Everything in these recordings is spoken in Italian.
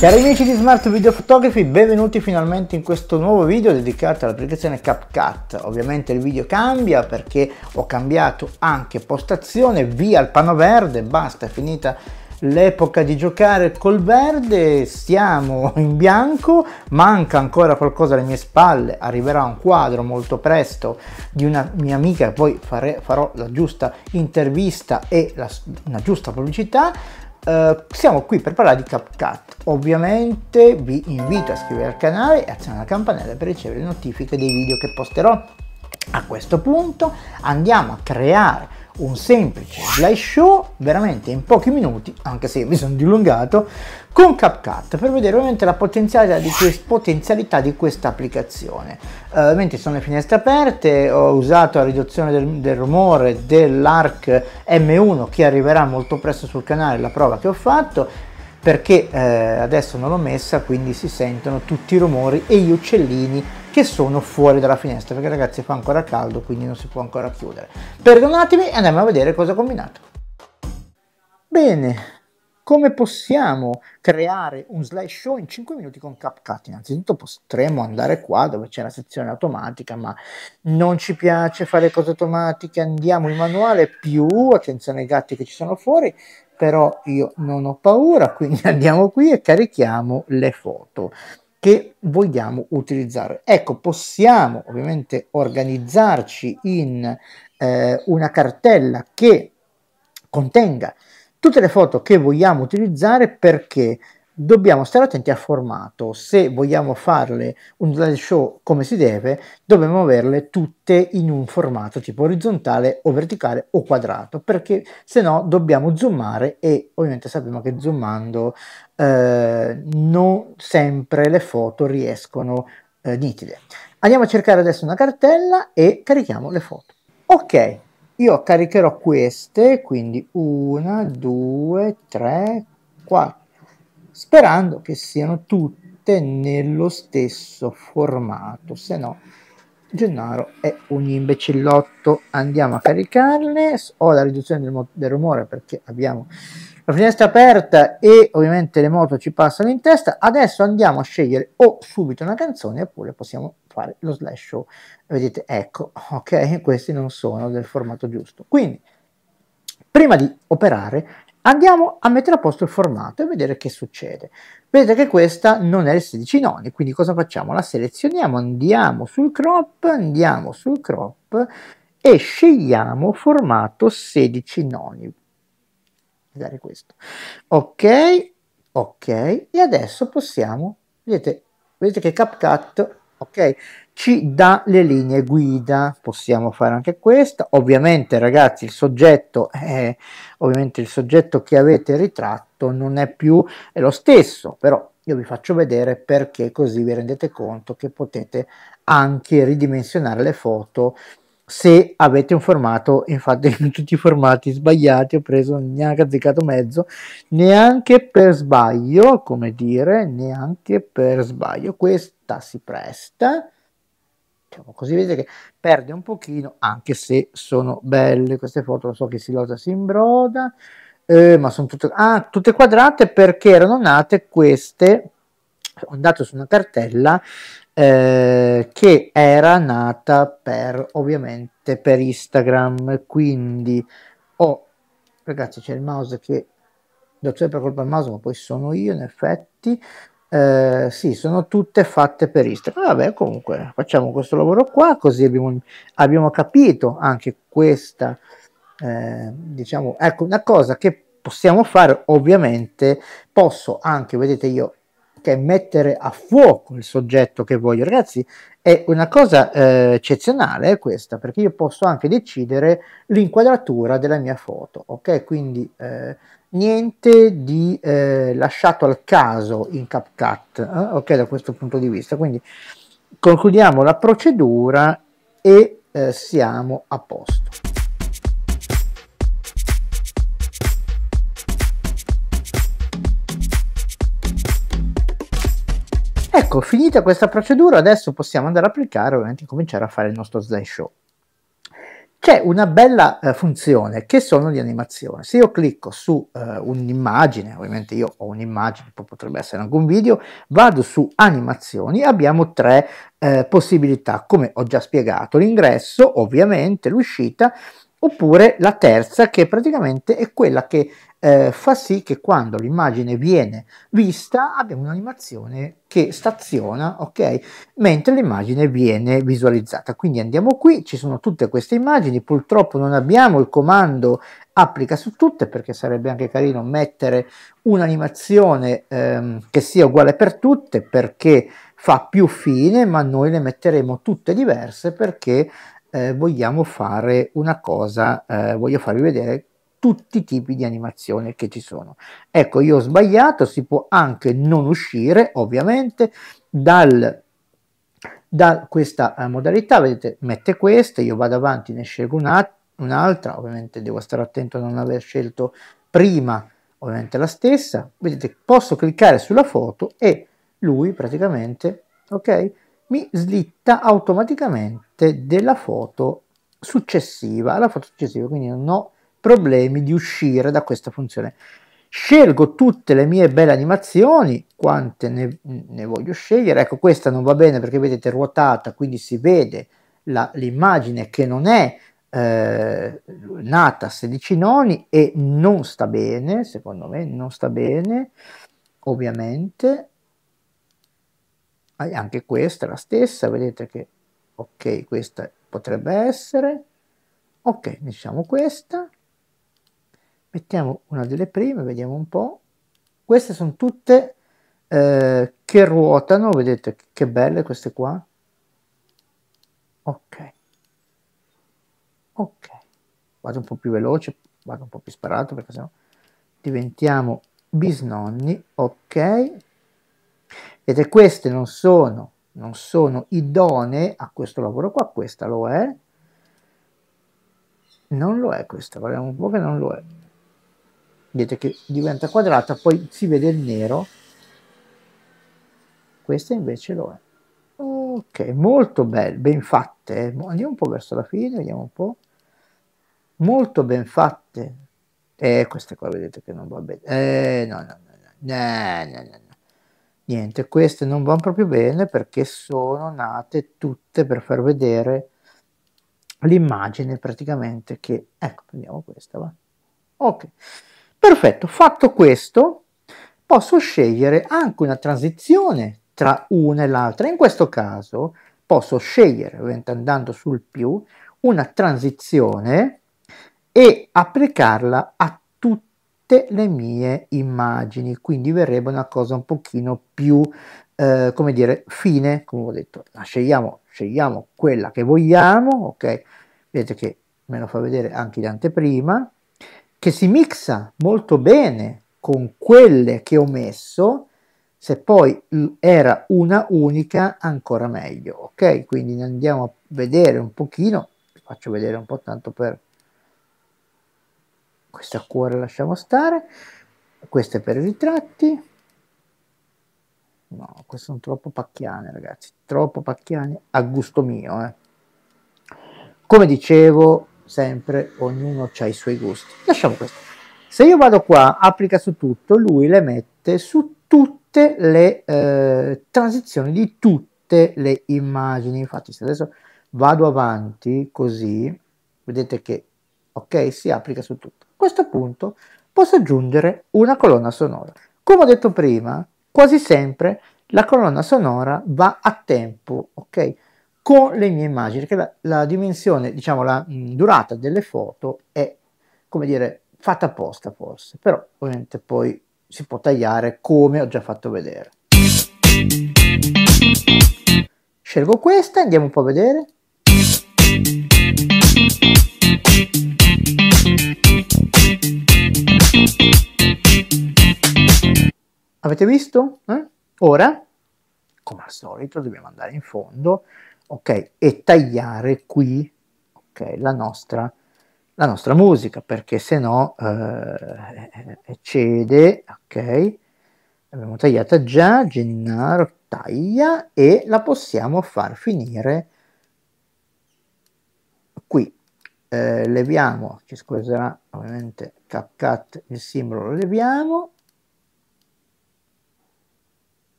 Cari amici di Smart Video Photography, benvenuti finalmente in questo nuovo video dedicato all'applicazione CapCut. Ovviamente il video cambia perché ho cambiato anche postazione, via il pano verde, basta, è finita l'epoca di giocare col verde, siamo in bianco, manca ancora qualcosa alle mie spalle, arriverà un quadro molto presto di una mia amica, poi fare, farò la giusta intervista e la, una giusta pubblicità, Uh, siamo qui per parlare di CapCut. Ovviamente vi invito a iscrivervi al canale e azionare la campanella per ricevere le notifiche dei video che posterò. A questo punto andiamo a creare un semplice slideshow veramente in pochi minuti, anche se mi sono dilungato, con CapCut per vedere ovviamente la potenzialità di, quest- potenzialità di questa applicazione. Uh, ovviamente sono le finestre aperte, ho usato la riduzione del, del rumore dell'ARC M1 che arriverà molto presto sul canale, la prova che ho fatto perché eh, adesso non l'ho messa quindi si sentono tutti i rumori e gli uccellini che sono fuori dalla finestra perché ragazzi fa ancora caldo quindi non si può ancora chiudere perdonatemi e andiamo a vedere cosa ho combinato bene come possiamo creare un slideshow in 5 minuti con CapCut? Innanzitutto potremmo andare qua dove c'è la sezione automatica, ma non ci piace fare cose automatiche, andiamo in manuale più, attenzione ai gatti che ci sono fuori, però io non ho paura, quindi andiamo qui e carichiamo le foto che vogliamo utilizzare. Ecco, possiamo ovviamente organizzarci in eh, una cartella che contenga tutte le foto che vogliamo utilizzare perché dobbiamo stare attenti al formato. Se vogliamo farle un live show come si deve, dobbiamo averle tutte in un formato tipo orizzontale o verticale o quadrato, perché se no dobbiamo zoomare e ovviamente sappiamo che zoomando eh, non sempre le foto riescono eh, nitide. Andiamo a cercare adesso una cartella e carichiamo le foto. Ok, io caricherò queste, quindi 1, 2, 3, 4 sperando che siano tutte nello stesso formato, se no Gennaro è un imbecillotto. Andiamo a caricarle, ho la riduzione del, del rumore perché abbiamo la finestra aperta e ovviamente le moto ci passano in testa. Adesso andiamo a scegliere o subito una canzone oppure possiamo fare lo slash show. Vedete, ecco, ok, questi non sono del formato giusto. Quindi, prima di operare, Andiamo a mettere a posto il formato e vedere che succede. Vedete che questa non è il 16 noni, quindi cosa facciamo? La selezioniamo, andiamo sul crop, andiamo sul crop e scegliamo formato 16 noni. Dare questo. Ok, ok, e adesso possiamo, vedete, vedete che CapCut ok? Ci dà le linee guida, possiamo fare anche questa. Ovviamente, ragazzi, il soggetto, è, eh, ovviamente il soggetto che avete ritratto non è più è lo stesso, però io vi faccio vedere perché così vi rendete conto che potete anche ridimensionare le foto se avete un formato, infatti in tutti i formati sbagliati ho preso neanche azzeccato mezzo, neanche per sbaglio, come dire, neanche per sbaglio, questa si presta, diciamo così vedete che perde un pochino, anche se sono belle queste foto, lo so che si losa, si imbroda, eh, ma sono tutte, ah, tutte quadrate perché erano nate queste andato su una cartella eh, che era nata per ovviamente per Instagram quindi ho oh, ragazzi c'è il mouse che do sempre colpa al mouse ma poi sono io in effetti eh, sì, sono tutte fatte per Instagram. Vabbè, comunque facciamo questo lavoro qua, così abbiamo, abbiamo capito anche questa, eh, diciamo, ecco una cosa che possiamo fare, ovviamente posso anche, vedete io anche mettere a fuoco il soggetto che voglio. Ragazzi, è una cosa eh, eccezionale questa, perché io posso anche decidere l'inquadratura della mia foto, ok? Quindi eh, niente di eh, lasciato al caso in CapCut, eh, ok? Da questo punto di vista. Quindi concludiamo la procedura e eh, siamo a posto. Ecco, finita questa procedura, adesso possiamo andare a applicare ovviamente cominciare a fare il nostro slideshow. C'è una bella eh, funzione che sono le animazioni. Se io clicco su eh, un'immagine, ovviamente io ho un'immagine, potrebbe essere anche un video, vado su animazioni, abbiamo tre eh, possibilità, come ho già spiegato, l'ingresso, ovviamente, l'uscita, oppure la terza che praticamente è quella che eh, fa sì che quando l'immagine viene vista abbiamo un'animazione che staziona, ok? Mentre l'immagine viene visualizzata. Quindi andiamo qui, ci sono tutte queste immagini, purtroppo non abbiamo il comando applica su tutte perché sarebbe anche carino mettere un'animazione ehm, che sia uguale per tutte perché fa più fine, ma noi le metteremo tutte diverse perché eh, vogliamo fare una cosa, eh, voglio farvi vedere tutti i tipi di animazione che ci sono. Ecco, io ho sbagliato, si può anche non uscire, ovviamente, dal, da questa eh, modalità. Vedete, mette questa, io vado avanti, ne scelgo una, un'altra, ovviamente devo stare attento a non aver scelto prima, ovviamente la stessa. Vedete, posso cliccare sulla foto e lui praticamente, ok, mi slitta automaticamente della foto successiva alla foto successiva, quindi non ho problemi di uscire da questa funzione. Scelgo tutte le mie belle animazioni, quante ne, ne voglio scegliere. Ecco, questa non va bene perché vedete ruotata, quindi si vede la, l'immagine che non è eh, nata 16 noni e non sta bene, secondo me non sta bene, ovviamente. Anche questa è la stessa, vedete che ok, questa potrebbe essere. Ok, diciamo questa. Mettiamo una delle prime, vediamo un po'. Queste sono tutte eh, che ruotano, vedete che belle queste qua. Ok. Ok. Vado un po' più veloce, vado un po' più sparato perché sennò diventiamo bisnonni. Ok. Vedete queste non sono, non sono idonee a questo lavoro qua, questa lo è. Non lo è questa, guardiamo un po' che non lo è vedete che diventa quadrata, poi si vede il nero, questa invece lo è. Ok, molto belle, ben fatte, andiamo un po' verso la fine, vediamo un po', molto ben fatte, eh, queste qua vedete che non va bene, eh, no, no, no, no, niente, queste non vanno proprio bene perché sono nate tutte per far vedere l'immagine praticamente che, ecco, prendiamo questa, va, ok, Perfetto, fatto questo, posso scegliere anche una transizione tra una e l'altra. In questo caso posso scegliere, andando sul più, una transizione e applicarla a tutte le mie immagini. Quindi verrebbe una cosa un pochino più, eh, come dire, fine, come ho detto. La scegliamo, scegliamo quella che vogliamo, ok? Vedete che me lo fa vedere anche in anteprima, che si mixa molto bene con quelle che ho messo, se poi era una unica ancora meglio, ok? Quindi andiamo a vedere un pochino, vi faccio vedere un po' tanto per questa cuore lasciamo stare, questa è per i ritratti, no, queste sono troppo pacchiane ragazzi, troppo pacchiane a gusto mio, eh. Come dicevo, sempre ognuno ha i suoi gusti. Lasciamo questo. Se io vado qua, applica su tutto, lui le mette su tutte le eh, transizioni di tutte le immagini. Infatti se adesso vado avanti così, vedete che ok, si applica su tutto. A questo punto posso aggiungere una colonna sonora. Come ho detto prima, quasi sempre la colonna sonora va a tempo, ok? con le mie immagini, perché la, la dimensione, diciamo la mh, mm, durata delle foto è, come dire, fatta apposta forse, però ovviamente poi si può tagliare come ho già fatto vedere. Scelgo questa, andiamo un po' a vedere. Avete visto? Eh? Ora, come al solito, dobbiamo andare in fondo, ok? E tagliare qui, okay, la, nostra, la nostra, musica, perché se no eh, cede, ok? L'abbiamo tagliata già, Gennaro taglia e la possiamo far finire qui. Eh, leviamo, ci scuserà ovviamente CapCut il simbolo, lo leviamo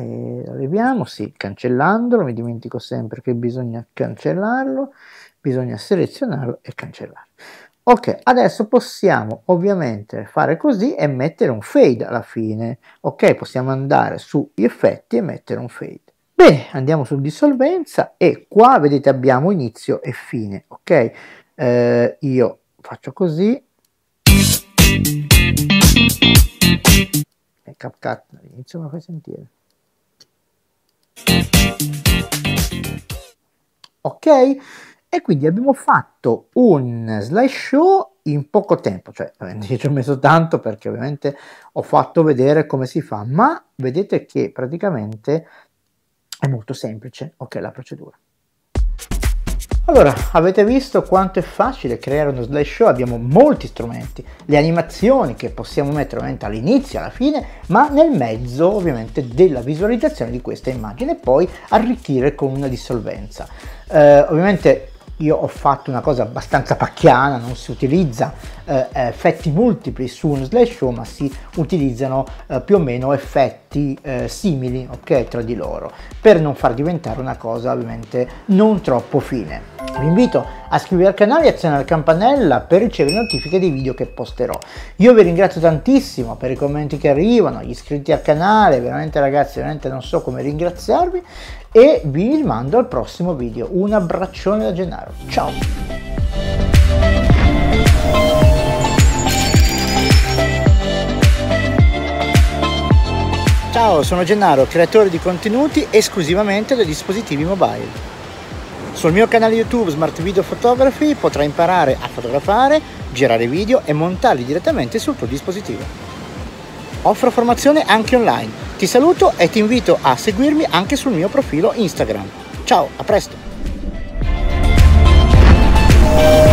Eh, lo sì, cancellandolo, mi dimentico sempre che bisogna cancellarlo, bisogna selezionarlo e cancellarlo. Ok, adesso possiamo ovviamente fare così e mettere un fade alla fine. Ok, possiamo andare sugli effetti e mettere un fade. Bene, andiamo su dissolvenza e qua vedete abbiamo inizio e fine. Ok, eh, io faccio così. E eh, CapCut, inizio a far sentire. Ok? E quindi abbiamo fatto un slideshow in poco tempo, cioè ci ho messo tanto perché ovviamente ho fatto vedere come si fa, ma vedete che praticamente è molto semplice, ok, la procedura. Allora, avete visto quanto è facile creare uno slideshow? Abbiamo molti strumenti, le animazioni che possiamo mettere ovviamente all'inizio, alla fine, ma nel mezzo ovviamente della visualizzazione di questa immagine e poi arricchire con una dissolvenza. Eh, ovviamente io ho fatto una cosa abbastanza pacchiana, non si utilizza eh, effetti multipli su uno slideshow, ma si utilizzano eh, più o meno effetti oggetti eh, simili ok tra di loro per non far diventare una cosa ovviamente non troppo fine vi invito a iscrivervi al canale e azionare la campanella per ricevere notifiche dei video che posterò io vi ringrazio tantissimo per i commenti che arrivano gli iscritti al canale veramente ragazzi veramente non so come ringraziarvi e vi mando al prossimo video un abbraccione da Gennaro ciao Ciao, sono Gennaro, creatore di contenuti esclusivamente dei dispositivi mobile. Sul mio canale YouTube Smart Video Photography potrai imparare a fotografare, girare video e montarli direttamente sul tuo dispositivo. Offro formazione anche online. Ti saluto e ti invito a seguirmi anche sul mio profilo Instagram. Ciao, a presto!